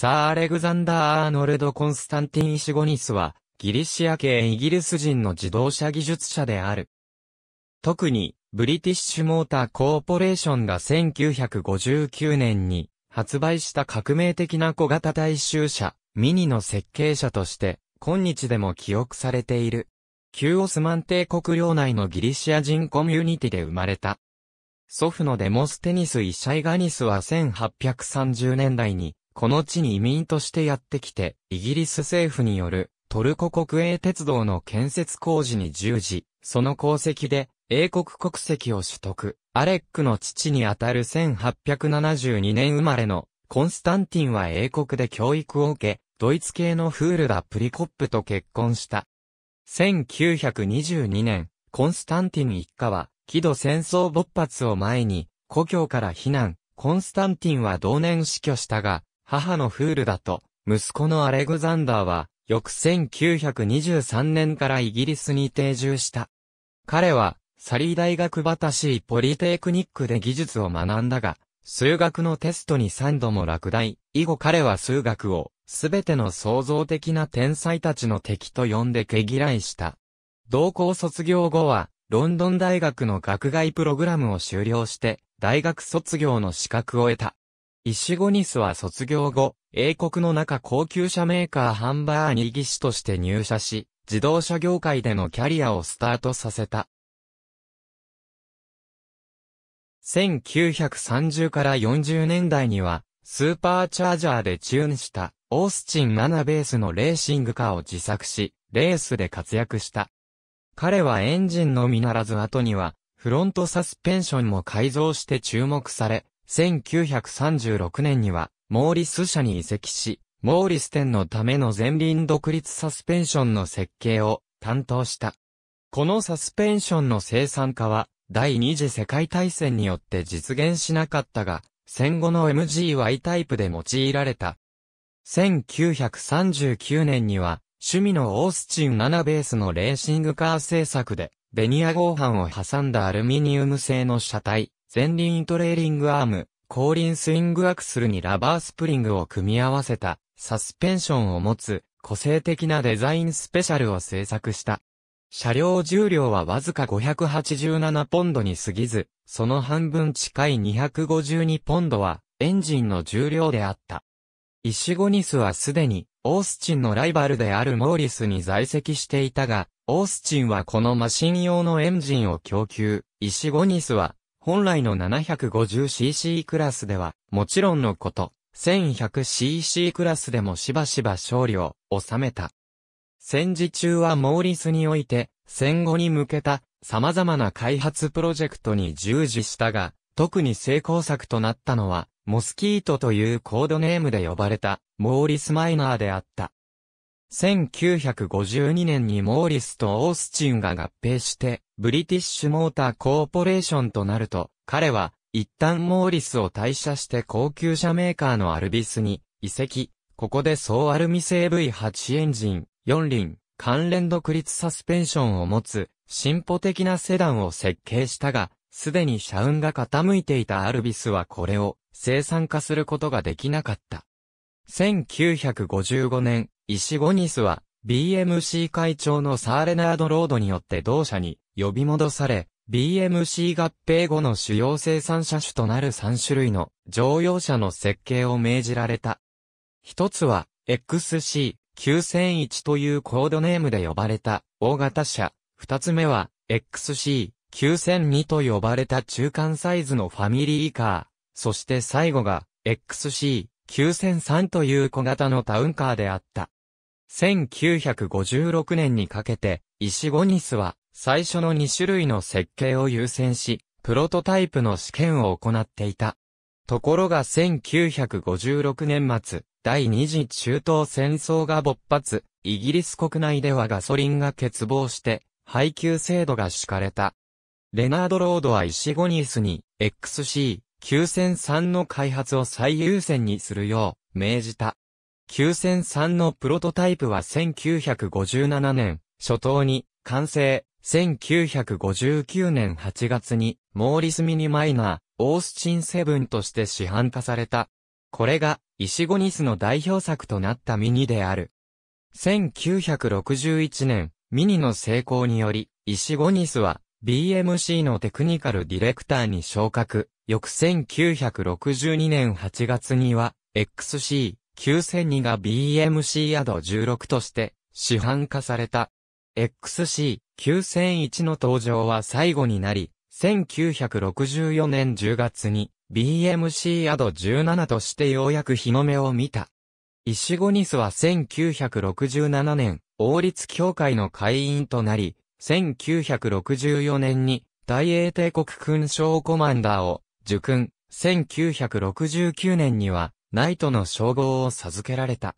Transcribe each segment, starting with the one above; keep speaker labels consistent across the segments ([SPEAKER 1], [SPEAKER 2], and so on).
[SPEAKER 1] サー・アレグザンダー・アーノルド・コンスタンティン・シゴニスは、ギリシア系イギリス人の自動車技術者である。特に、ブリティッシュモーターコーポレーションが1959年に発売した革命的な小型大衆車、ミニの設計者として、今日でも記憶されている。旧オスマン帝国領内のギリシア人コミュニティで生まれた。祖父のデモステニス・イシャイガニスは1830年代にこの地に移民としてやってきて、イギリス政府によるトルコ国営鉄道の建設工事に従事、その功績で英国国籍を取得。アレックの父にあたる1872年生まれのコンスタンティンは英国で教育を受け、ドイツ系のフールダ・プリコップと結婚した。1922年、コンスタンティン一家は、喜怒戦争勃発を前に、故郷から避難、コンスタンティンは同年死去したが、母のフールだと、息子のアレグザンダーは、翌1923年からイギリスに定住した。彼は、サリー大学バタシーポリテクニックで技術を学んだが、数学のテストに3度も落第、以後彼は数学を、すべての創造的な天才たちの敵と呼んで毛嫌いした。同校卒業後は、ロンドン大学の学外プログラムを修了して、大学卒業の資格を得た。イシゴニスは卒業後、英国の中高級車メーカーハンバーニー技師として入社し、自動車業界でのキャリアをスタートさせた。1930から40年代には、スーパーチャージャーでチューンしたオースチン7ベースのレーシングカーを自作し、レースで活躍した。彼はエンジンのみならず後には、フロントサスペンションも改造して注目され、1936年には、モーリス社に移籍し、モーリス店のための前輪独立サスペンションの設計を担当した。このサスペンションの生産化は、第二次世界大戦によって実現しなかったが、戦後の MGY タイプで用いられた。1939年には、趣味のオースチン7ベースのレーシングカー製作で、ベニア合板を挟んだアルミニウム製の車体、前輪トレーリングアーム、後輪スイングアクスルにラバースプリングを組み合わせたサスペンションを持つ個性的なデザインスペシャルを制作した。車両重量はわずか587ポンドに過ぎず、その半分近い252ポンドはエンジンの重量であった。イシゴニスはすでにオースチンのライバルであるモーリスに在籍していたが、オースチンはこのマシン用のエンジンを供給、イシゴニスは本来の 750cc クラスでは、もちろんのこと、1100cc クラスでもしばしば勝利を収めた。戦時中はモーリスにおいて、戦後に向けた様々な開発プロジェクトに従事したが、特に成功作となったのは、モスキートというコードネームで呼ばれた、モーリス・マイナーであった。1952年にモーリスとオースチンが合併して、ブリティッシュモーターコーポレーションとなると、彼は、一旦モーリスを退社して高級車メーカーのアルビスに移籍。ここで総アルミ製 V8 エンジン、4輪、関連独立サスペンションを持つ、進歩的なセダンを設計したが、すでに社運が傾いていたアルビスはこれを生産化することができなかった。1955年、イシゴニスは BMC 会長のサーレナード・ロードによって同社に呼び戻され、BMC 合併後の主要生産車種となる3種類の乗用車の設計を命じられた。一つは XC9001 というコードネームで呼ばれた大型車。二つ目は XC9002 と呼ばれた中間サイズのファミリーカー。そして最後が XC9003 という小型のタウンカーであった。1956年にかけて、石ゴニスは最初の2種類の設計を優先し、プロトタイプの試験を行っていた。ところが1956年末、第二次中東戦争が勃発、イギリス国内ではガソリンが欠乏して、配給制度が敷かれた。レナード・ロードは石ゴニスに XC9003 の開発を最優先にするよう命じた。9003のプロトタイプは1957年初頭に完成、1959年8月にモーリス・ミニ・マイナー、オースチン・セブンとして市販化された。これがイシゴニスの代表作となったミニである。1961年、ミニの成功により、イシゴニスは BMC のテクニカルディレクターに昇格。翌1962年8月には、XC、9002が BMC アド16として市販化された。XC9001 の登場は最後になり、1964年10月に BMC アド17としてようやく日の目を見た。イシゴニスは1967年、王立協会の会員となり、1964年に大英帝国勲章コマンダーを受勲、1969年にはナイトの称号を授けられた。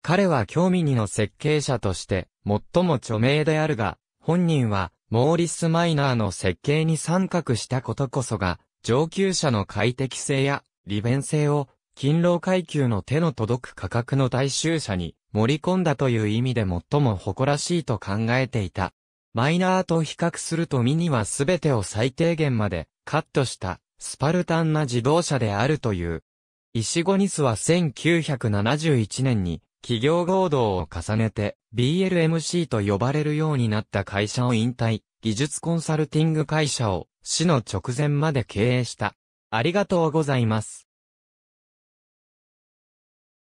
[SPEAKER 1] 彼は興味にの設計者として最も著名であるが、本人はモーリス・マイナーの設計に参画したことこそが、上級者の快適性や利便性を勤労階級の手の届く価格の大衆者に盛り込んだという意味で最も誇らしいと考えていた。マイナーと比較するとミニは全てを最低限までカットしたスパルタンな自動車であるという石ゴニスは1971年に企業合同を重ねて BLMC と呼ばれるようになった会社を引退、技術コンサルティング会社を死の直前まで経営した。ありがとうございます。